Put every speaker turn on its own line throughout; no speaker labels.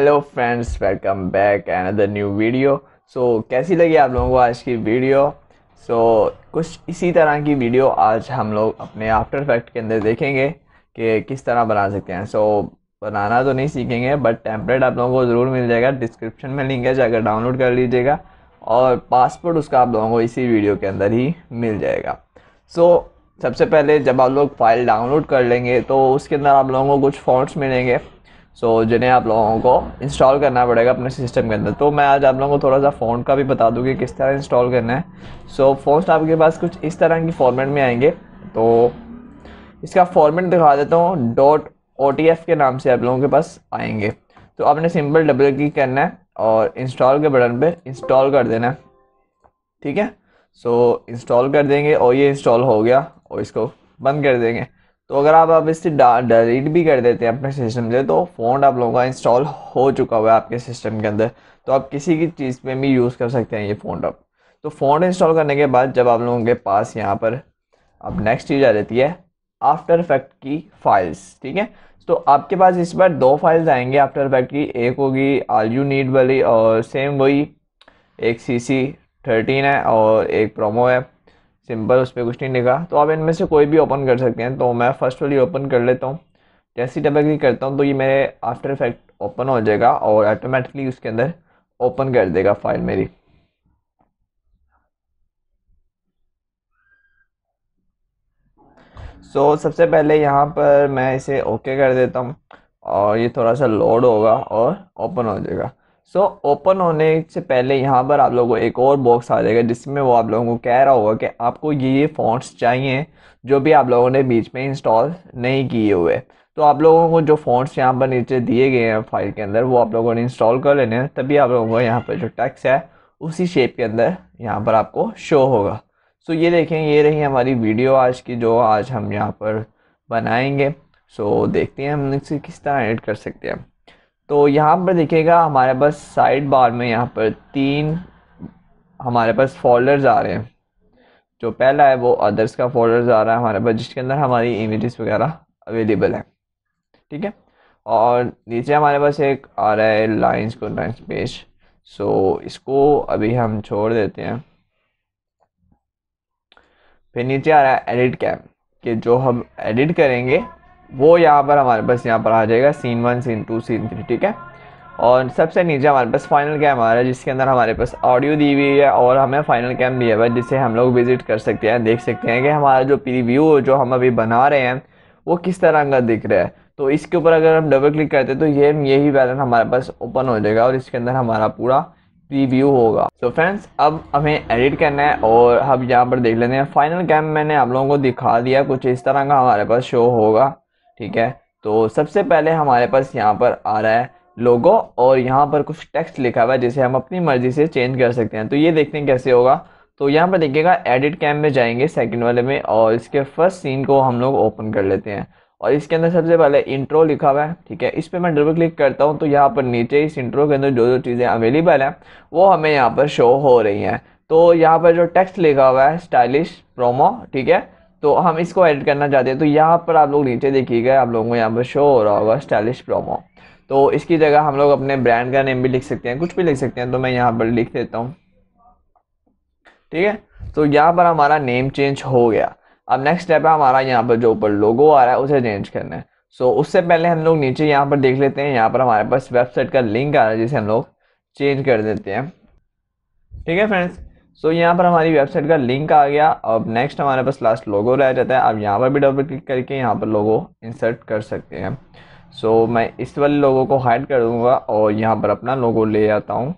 hello friends welcome back another new video so कैसी लगी आप लोगों को आज की वीडियो सो so, कुछ इसी तरह की वीडियो आज हम लोग अपने आफ्टर इफेक्ट के अंदर देखेंगे कि किस तरह बना सकते हैं सो so, बनाना तो नहीं सीखेंगे बट टेम्पलेट आप लोगों को ज़रूर मिल जाएगा डिस्क्रिप्शन में लिंक है जाकर डाउनलोड कर लीजिएगा और पासपोर्ट उसका आप लोगों को इसी वीडियो के अंदर ही मिल जाएगा सो so, सबसे पहले जब आप लोग फाइल डाउनलोड कर लेंगे तो उसके अंदर आप लोगों को कुछ फॉन्ट्स मिलेंगे सो so, जिन्हें आप लोगों को इंस्टॉल करना पड़ेगा अपने सिस्टम के अंदर तो मैं आज आप लोगों को थोड़ा सा फ़ोन का भी बता दूँगी किस तरह इंस्टॉल करना है सो so, फोन आपके पास कुछ इस तरह की फॉर्मेट में आएंगे तो इसका फॉर्मेट दिखा देता हूँ डॉट ओ के नाम से आप लोगों के पास आएंगे तो आपने सिंपल डबल की करना है और इंस्टॉल के बटन पर इंस्टॉल कर देना है ठीक है सो so, इंस्टॉल कर देंगे और ये इंस्टॉल हो गया और इसको बंद कर देंगे तो अगर आप अब इसे डिलीट भी कर देते हैं अपने सिस्टम से तो फ़ोन आप लोगों का इंस्टॉल हो चुका हुआ है आपके सिस्टम के अंदर तो आप किसी की चीज़ में भी यूज़ कर सकते हैं ये फ़ोन आप तो फ़ोन इंस्टॉल करने के बाद जब आप लोगों के पास यहाँ पर अब नेक्स्ट चीज़ आ जाती है आफ्टर इफेक्ट की फाइल्स ठीक है तो आपके पास इस बार दो फाइल्स आएंगे आफ्टर इफेक्ट की एक होगी आल यू नीड वाली और सेम वही एक सी सी थर्टीन है और एक प्रोमो है सिंपल उस पर कुछ नहीं लिखा तो आप इनमें से कोई भी ओपन कर सकते हैं तो मैं फ़र्स्ट वाली ओपन कर लेता हूँ जैसे ही डबल क्लिक करता हूँ तो ये मेरे आफ्टर इफेक्ट ओपन हो जाएगा और ऑटोमेटिकली उसके अंदर ओपन कर देगा फाइल मेरी सो so, सबसे पहले यहाँ पर मैं इसे ओके okay कर देता हूँ और ये थोड़ा सा लोड होगा और ओपन हो जाएगा सो so, ओपन होने से पहले यहाँ पर आप लोगों को एक और बॉक्स आ जाएगा जिसमें वो आप लोगों को कह रहा होगा कि आपको ये ये फ़ॉन्ट्स चाहिए जो भी आप लोगों ने बीच में इंस्टॉल नहीं किए हुए तो आप लोगों को जो फ़ॉन्ट्स यहाँ पर नीचे दिए गए हैं फाइल के अंदर वो आप लोगों ने इंस्टॉल कर लेने हैं तभी आप लोगों को यहाँ पर जो टैक्स है उसी शेप के अंदर यहाँ पर आपको शो होगा सो ये देखें ये रही हमारी वीडियो आज की जो आज हम यहाँ पर बनाएंगे सो देखते हैं हम इसे किस तरह एड कर सकते हैं तो यहाँ पर देखिएगा हमारे पास साइड बार में यहाँ पर तीन हमारे पास फोल्डर्स आ रहे हैं जो पहला है वो अदर्स का फोल्डर्स आ रहा है हमारे पास जिसके अंदर हमारी इमेजेस वगैरह अवेलेबल है ठीक है और नीचे हमारे पास एक आ रहा है लाइन्स को लाइन्स पेज सो इसको अभी हम छोड़ देते हैं फिर नीचे आ रहा है एडिट कैम कि जो हम एडिट करेंगे वो यहाँ पर हमारे पास यहाँ पर आ जाएगा scene one scene two scene three ठीक है और सबसे नीचे हमारे पास फाइनल कैम आ रहा है जिसके अंदर हमारे पास ऑडियो दी हुई है और हमें फाइनल कैम दिया हुआ है जिसे हम लोग विज़िट कर सकते हैं देख सकते हैं कि हमारा जो प्रीव्यू जो हम अभी बना रहे हैं वो किस तरह का दिख रहा है तो इसके ऊपर अगर हम डबल क्लिक करते हैं तो ये यही बैलन हमारे पास ओपन हो जाएगा और इसके अंदर हमारा पूरा प्रीव्यू होगा तो so फ्रेंड्स अब हमें एडिट करना है और हम यहाँ पर देख लेते हैं फाइनल कैम मैंने आप लोगों को दिखा दिया कुछ इस तरह का हमारे पास शो होगा ठीक है तो सबसे पहले हमारे पास यहाँ पर आ रहा है लोगो और यहाँ पर कुछ टेक्स्ट लिखा हुआ है जिसे हम अपनी मर्जी से चेंज कर सकते हैं तो ये देखते हैं कैसे होगा तो यहाँ पर देखिएगा एडिट कैम में जाएंगे सेकंड वाले में और इसके फर्स्ट सीन को हम लोग ओपन कर लेते हैं और इसके अंदर सबसे पहले इंट्रो लिखा हुआ है ठीक है इस पर मैं डबल क्लिक करता हूँ तो यहाँ पर नीचे इस इंट्रो के अंदर जो जो चीज़ें अवेलेबल हैं वो हमें यहाँ पर शो हो रही हैं तो यहाँ पर जो टेक्स्ट लिखा हुआ है स्टाइलिश प्रोमो ठीक है तो हम इसको एडिट करना चाहते हैं तो यहाँ पर आप लोग नीचे देखिएगा आप लोगों को यहाँ पर शो हो रहा होगा स्टाइलिश प्रोमो तो इसकी जगह हम लोग अपने ब्रांड का नेम भी लिख सकते हैं कुछ भी लिख सकते हैं तो मैं यहाँ पर लिख देता हूँ ठीक है तो यहाँ पर हमारा नेम चेंज हो गया अब नेक्स्ट स्टेप है हमारा यहाँ पर जो ऊपर लोगो आ रहा है उसे चेंज करना है सो so, उससे पहले हम लोग नीचे यहाँ पर देख लेते हैं यहाँ पर हमारे पास वेबसाइट का लिंक आ रहा है जिसे हम लोग चेंज कर देते हैं ठीक है फ्रेंड्स सो so, यहाँ पर हमारी वेबसाइट का लिंक आ गया अब नेक्स्ट हमारे पास लास्ट लोगो रह जाता है आप यहाँ पर भी डबल क्लिक करके यहाँ पर लोगो इंसर्ट कर सकते हैं सो so, मैं इस वाले लोगो को हाइड कर दूंगा और यहाँ पर अपना लोगो ले आता हूँ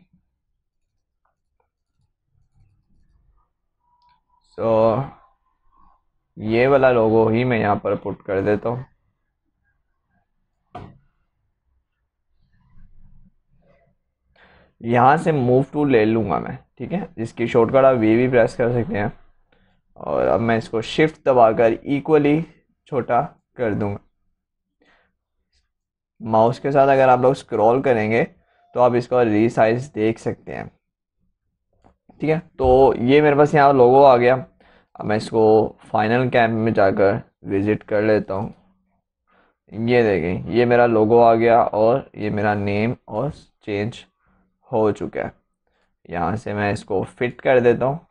सो so, ये वाला लोगो ही मैं यहाँ पर पुट कर देता हूँ यहाँ से मूव टू ले लूँगा मैं ठीक है जिसकी शॉर्टकट आप वी भी प्रेस कर सकते हैं और अब मैं इसको शिफ्ट दबाकर इक्वली छोटा कर दूंगा माउस के साथ अगर आप लोग स्क्रॉल करेंगे तो आप इसका रीसाइज देख सकते हैं ठीक है तो ये मेरे पास यहाँ लोगो आ गया अब मैं इसको फाइनल कैंप में जाकर विज़िट कर लेता हूँ ये देखें ये मेरा लोगो आ गया और ये मेरा नेम और चेंज हो चुका है यहाँ से मैं इसको फिट कर देता हूँ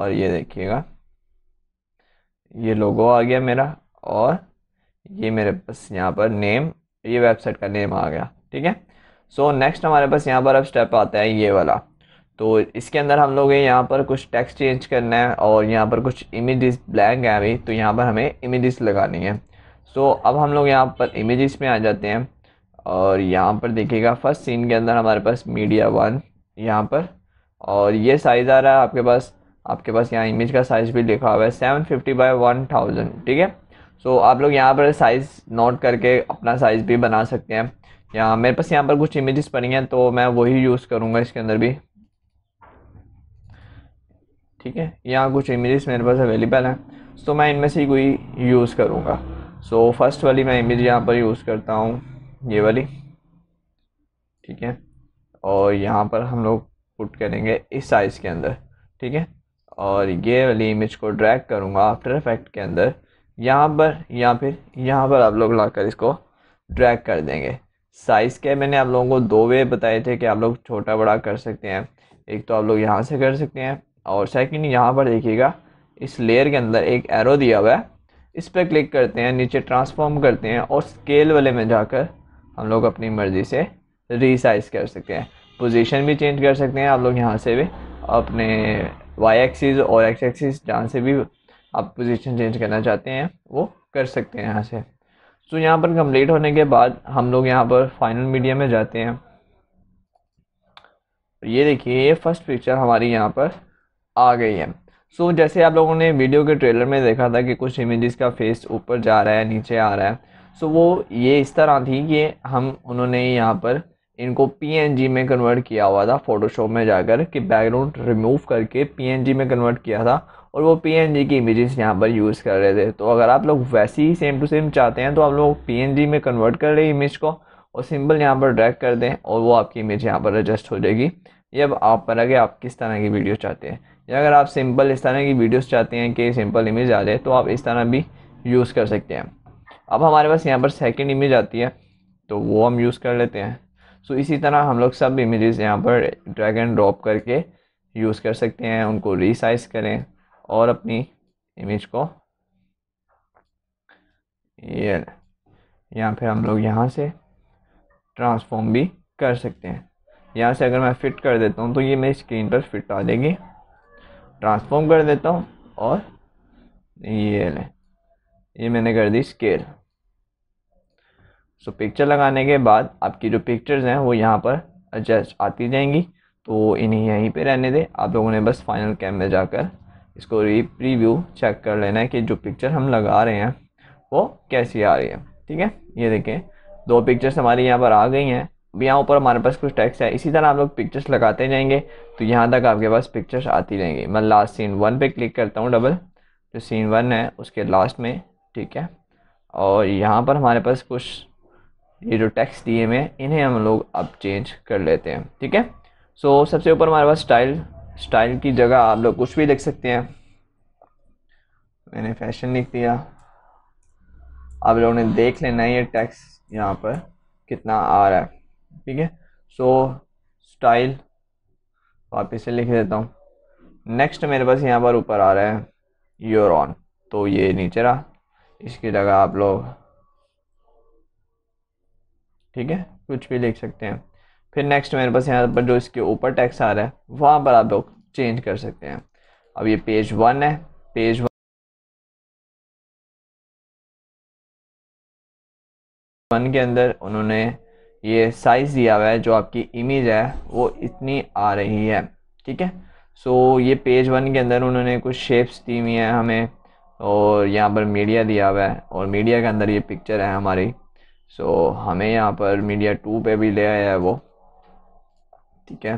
और ये देखिएगा ये लोगो आ गया मेरा और ये मेरे पास यहाँ पर नेम ये वेबसाइट का नेम आ गया ठीक है सो नेक्स्ट हमारे पास यहाँ पर अब स्टेप आता है ये वाला तो इसके अंदर हम लोग यहाँ पर कुछ टेक्स्ट चेंज करना है और यहाँ पर कुछ इमेजेस ब्लैंक है अभी तो यहाँ पर हमें इमेजेस लगानी है सो so, अब हम लोग यहाँ पर इमेजेस में आ जाते हैं और यहाँ पर देखिएगा फर्स्ट सीन के अंदर हमारे पास मीडिया वन यहाँ पर और ये साइज़ आ रहा है आपके पास आपके पास यहाँ इमेज का साइज़ भी लिखा हुआ है seven fifty by one thousand ठीक है सो आप लोग यहाँ पर साइज़ नोट करके अपना साइज़ भी बना सकते हैं यहाँ मेरे पास यहाँ पर कुछ इमेजेस पड़ी हैं तो मैं वही यूज़ करूँगा इसके अंदर भी ठीक है यहाँ कुछ इमेजेस मेरे पास अवेलेबल हैं तो मैं इनमें से कोई यूज़ करूँगा सो so, फर्स्ट वाली मैं इमेज यहाँ पर यूज़ करता हूँ ये वाली ठीक है और यहाँ पर हम लोग पुट करेंगे इस साइज़ के अंदर ठीक है और ये वाली इमेज को ड्रैग करूँगा आफ्टर इफेक्ट के अंदर यहाँ पर या फिर यहाँ पर आप लोग लाकर इसको ड्रैग कर देंगे साइज़ के मैंने आप लोगों को दो वे बताए थे कि आप लोग छोटा बड़ा कर सकते हैं एक तो आप लोग यहाँ से कर सकते हैं और सेकंड यहाँ पर देखिएगा इस लेयर के अंदर एक एरो दिया हुआ है इस पर क्लिक करते हैं नीचे ट्रांसफॉर्म करते हैं और स्केल वाले में जाकर हम लोग अपनी मर्ज़ी से रिसाइज कर सकते हैं पोजीशन भी चेंज कर सकते हैं आप लोग यहाँ से भी अपने वाई एक्सिस और एक्स एक्सिस जहाँ से भी आप पोजीशन चेंज करना चाहते हैं वो कर सकते हैं यहाँ से तो यहाँ पर कंप्लीट होने के बाद हम लोग यहाँ पर फाइनल मीडिया में जाते हैं ये देखिए ये फर्स्ट पिक्चर हमारी यहाँ पर आ गई है सो so, जैसे आप लोगों ने वीडियो के ट्रेलर में देखा था कि कुछ इमेजेस का फेस ऊपर जा रहा है नीचे आ रहा है सो so, वो ये इस तरह थी कि हम उन्होंने यहाँ पर इनको पी में कन्वर्ट किया हुआ था फोटोशॉप में जाकर कि बैकग्राउंड रिमूव करके पी में कन्वर्ट किया था और वो पी की इमेजेस यहाँ पर यूज़ कर रहे थे तो अगर आप लोग वैसी ही सेम टू सेम चाहते हैं तो आप लोग पी में कन्वर्ट कर रहे इमेज को और सिंपल यहाँ पर ड्रैग कर दें और वो आपकी इमेज यहाँ पर एडजस्ट हो जाएगी ये अब आप पर आगे आप किस तरह की वीडियो चाहते हैं या अगर आप सिंपल इस तरह की वीडियोस चाहते हैं कि सिंपल इमेज आ जाए तो आप इस तरह भी यूज़ कर सकते हैं अब हमारे पास यहाँ पर सेकेंड इमेज आती है तो वो हम यूज़ कर लेते हैं सो so, इसी तरह हम लोग सब इमेजेस यहाँ पर ड्रैग एंड ड्रॉप करके यूज़ कर सकते हैं उनको रिसाइज करें और अपनी इमेज को ये या फिर हम लोग यहाँ से ट्रांसफॉर्म भी कर सकते हैं यहाँ से अगर मैं फ़िट कर देता हूँ तो ये मेरी स्क्रीन पर फिट आ जाएगी ट्रांसफॉर्म कर देता हूँ और ये लें ये मैंने कर दी स्केल सो पिक्चर लगाने के बाद आपकी जो पिक्चर्स हैं वो यहाँ पर एडजस्ट आती जाएंगी तो इन्हें यहीं पे रहने दें आप लोगों ने बस फाइनल कैम में जाकर इसको री प्रीव्यू चेक कर लेना है कि जो पिक्चर हम लगा रहे हैं वो कैसी आ रही है ठीक है ये देखें दो पिक्चर्स हमारी यहाँ पर आ गई हैं अब यहाँ ऊपर हमारे पास कुछ टैक्स है इसी तरह आप लोग पिक्चर्स लगाते जाएंगे तो यहाँ तक आपके पास पिक्चर्स आती रहेंगी मैं लास्ट सीन वन पे क्लिक करता हूँ डबल जो सीन वन है उसके लास्ट में ठीक है और यहाँ पर हमारे पास कुछ ये जो टेक्स्ट दिए हुए हैं इन्हें हम लोग अब चेंज कर लेते हैं ठीक है सो so, सबसे ऊपर हमारे पास स्टाइल स्टाइल की जगह आप लोग कुछ भी देख सकते हैं मैंने फैशन लिख दिया आप लोगों ने देख लेना है ये टैक्स यहाँ पर कितना आ रहा है ठीक है सो स्टाइल वापस से लिख देता हूँ नेक्स्ट मेरे पास यहाँ पर ऊपर आ रहा है योर ऑन तो ये नीचे रहा इसकी जगह आप लोग ठीक है कुछ भी लिख सकते हैं फिर नेक्स्ट मेरे पास यहाँ पर जो इसके ऊपर टैक्स आ रहा है वहाँ पर आप लोग चेंज कर सकते हैं अब ये पेज वन है पेज वन वन के अंदर उन्होंने ये साइज़ दिया हुआ है जो आपकी इमेज है वो इतनी आ रही है ठीक है सो so, ये पेज वन के अंदर उन्होंने कुछ शेप्स दी हुई हैं हमें और यहाँ पर मीडिया दिया हुआ है और मीडिया के अंदर ये पिक्चर है हमारी सो so, हमें यहाँ पर मीडिया टू पे भी ले आया है वो ठीक है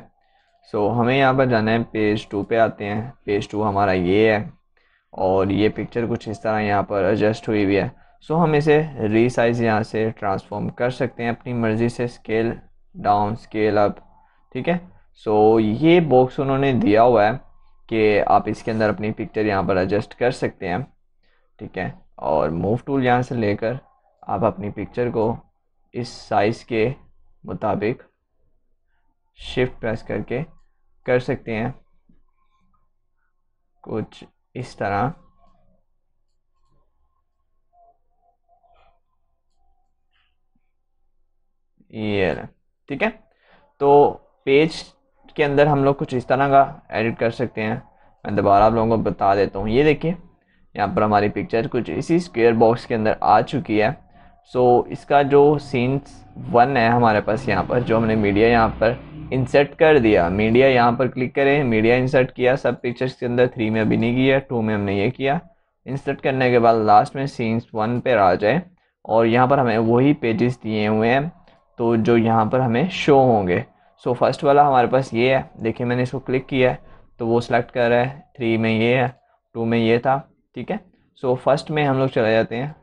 सो so, हमें यहाँ पर जाना है पेज टू पे आते हैं पेज टू हमारा ये है और ये पिक्चर कुछ इस तरह यहाँ पर एडजस्ट हुई हुई है सो so, हम इसे रीसाइज यहाँ से ट्रांसफॉर्म कर सकते हैं अपनी मर्ज़ी से स्केल डाउन स्केल अप ठीक है सो so, ये बॉक्स उन्होंने दिया हुआ है कि आप इसके अंदर अपनी पिक्चर यहाँ पर एडजस्ट कर सकते हैं ठीक है और मूव टूल यहाँ से लेकर आप अपनी पिक्चर को इस साइज़ के मुताबिक शिफ्ट प्रेस करके कर सकते हैं कुछ इस तरह ये ठीक है तो पेज के अंदर हम लोग कुछ इस तरह का एडिट कर सकते हैं मैं दोबारा आप लोगों को बता देता हूँ ये देखिए यहाँ पर हमारी पिक्चर कुछ इसी स्क्वायर बॉक्स के अंदर आ चुकी है सो so, इसका जो सीन्स वन है हमारे पास यहाँ पर जो हमने मीडिया यहाँ पर इंसर्ट कर दिया मीडिया यहाँ पर क्लिक करें मीडिया इंसर्ट किया सब पिक्चर्स के अंदर थ्री में अभी नहीं किया टू में हमने ये किया इंसर्ट करने के बाद लास्ट में सीन्स वन पर आ जाए और यहाँ पर हमें वही पेजेस दिए हुए हैं तो जो यहाँ पर हमें शो होंगे सो so, फर्स्ट वाला हमारे पास ये है देखिए मैंने इसको क्लिक किया है तो वो सिलेक्ट कर रहा है थ्री में ये है टू में ये था ठीक है सो so, फर्स्ट में हम लोग चले जाते हैं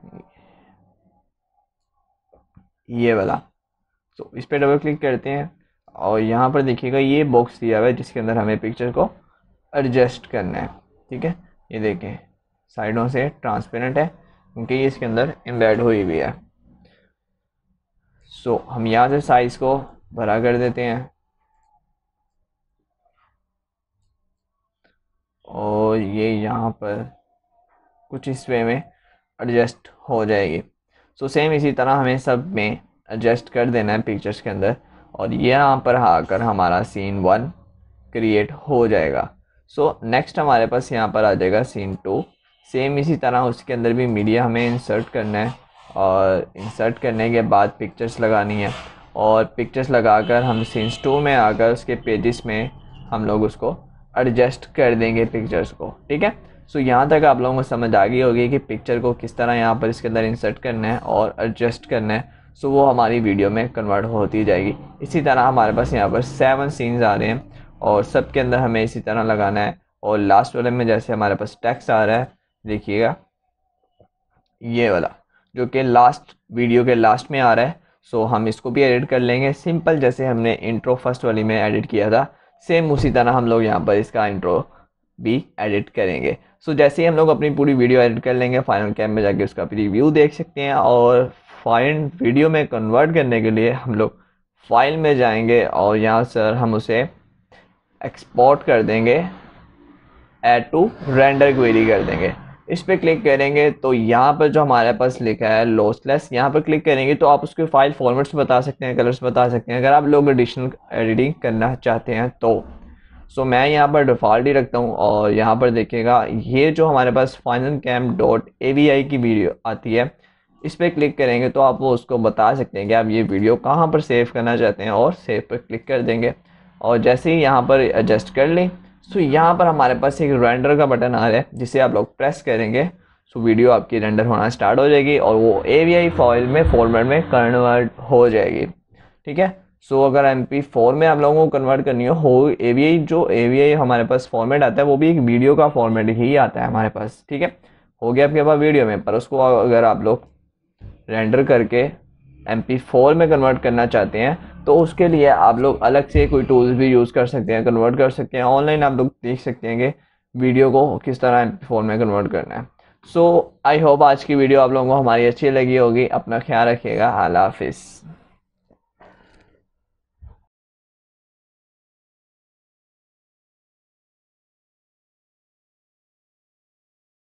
ये वाला तो इस पर डबल क्लिक करते हैं और यहाँ पर देखिएगा ये बॉक्स दिया हुआ है जिसके अंदर हमें पिक्चर को एडजस्ट करना है ठीक है ये देखें साइडों से ट्रांसपेरेंट है क्योंकि ये इसके अंदर एम्बेड हुई हुई है सो हम यहाँ से साइज़ को भरा कर देते हैं और ये यहाँ पर कुछ इस वे में एडजस्ट हो जाएगी सो so, सेम इसी तरह हमें सब में एडजस्ट कर देना है पिक्चर्स के अंदर और ये यहाँ पर आकर हमारा सीन वन क्रिएट हो जाएगा सो so, नेक्स्ट हमारे पास यहाँ पर आ जाएगा सीन टू सेम इसी तरह उसके अंदर भी मीडिया हमें इंसर्ट करना है और इंसर्ट करने के बाद पिक्चर्स लगानी है और पिक्चर्स लगाकर हम सीन्स टू में आकर उसके पेजेस में हम लोग उसको एडजस्ट कर देंगे पिक्चर्स को ठीक है सो so, यहाँ तक आप लोगों को समझ आ गई होगी कि पिक्चर को किस तरह यहाँ पर इसके अंदर इंसर्ट करना है और एडजस्ट करना है सो so, वो हमारी वीडियो में कन्वर्ट होती जाएगी इसी तरह हमारे पास यहाँ पर सेवन सीन्स आ रहे हैं और सब के अंदर हमें इसी तरह लगाना है और लास्ट वाले में जैसे हमारे पास टैक्स आ रहा है देखिएगा ये वाला जो कि लास्ट वीडियो के लास्ट में आ रहा है सो हम इसको भी एडिट कर लेंगे सिंपल जैसे हमने इंट्रो फर्स्ट वाली में एडिट किया था सेम उसी तरह हम लोग यहाँ पर इसका इंट्रो भी एडिट करेंगे सो so, जैसे ही हम लोग अपनी पूरी वीडियो एडिट कर लेंगे फाइनल कैम में जाके उसका रिव्यू देख सकते हैं और फाइन वीडियो में कन्वर्ट करने के लिए हम लोग फाइल में जाएंगे और यहाँ सर हम उसे एक्सपोर्ट कर देंगे एड टू रेंडर क्वेरी कर देंगे इस पर क्लिक करेंगे तो यहाँ पर जो हमारे पास लिखा है लॉसलेस यहाँ पर क्लिक करेंगे तो आप उसके फाइल फॉर्मेट्स बता सकते हैं कलर्स बता सकते हैं अगर आप लोग एडिशनल एडिटिंग करना चाहते हैं तो सो मैं यहाँ पर डिफ़ॉल्ट ही रखता हूँ और यहाँ पर देखिएगा ये जो हमारे पास final cam dot A V I की वीडियो आती है इस पर क्लिक करेंगे तो आप वो उसको बता सकते हैं कि आप ये वीडियो कहाँ पर सेव करना चाहते हैं और सेव पर क्लिक कर देंगे और जैसे ही यहाँ पर एडजस्ट कर लें सो यहाँ पर हमारे पास एक रेंडर का बटन आ रहा है जिसे आप लोग प्रेस करेंगे सो वीडियो आपकी रेंडर होना स्टार्ट हो जाएगी और वो ए वी आई फाइल में फॉर्मेट में कन्वर्ट हो जाएगी ठीक है सो so, अगर एम पी फोर में आप लोगों को कन्वर्ट करनी हो, हो ए वी आई जो ए वी आई हमारे पास फॉर्मेट आता है वो भी एक वीडियो का फॉर्मेट ही आता है हमारे पास ठीक है हो गया आपके पास वीडियो में पर उसको अगर आप लोग रेंडर करके एम पी फोर में कन्वर्ट करना चाहते हैं तो उसके लिए आप लोग अलग से कोई टूल्स भी यूज़ कर सकते हैं कन्वर्ट कर सकते हैं ऑनलाइन आप लोग देख सकते हैं कि वीडियो को किस तरह एम पी फोर में कन्वर्ट करना है सो आई होप आज की वीडियो आप लोगों को हमारी अच्छी लगी होगी अपना ख्याल रखिएगा अला हाफिज़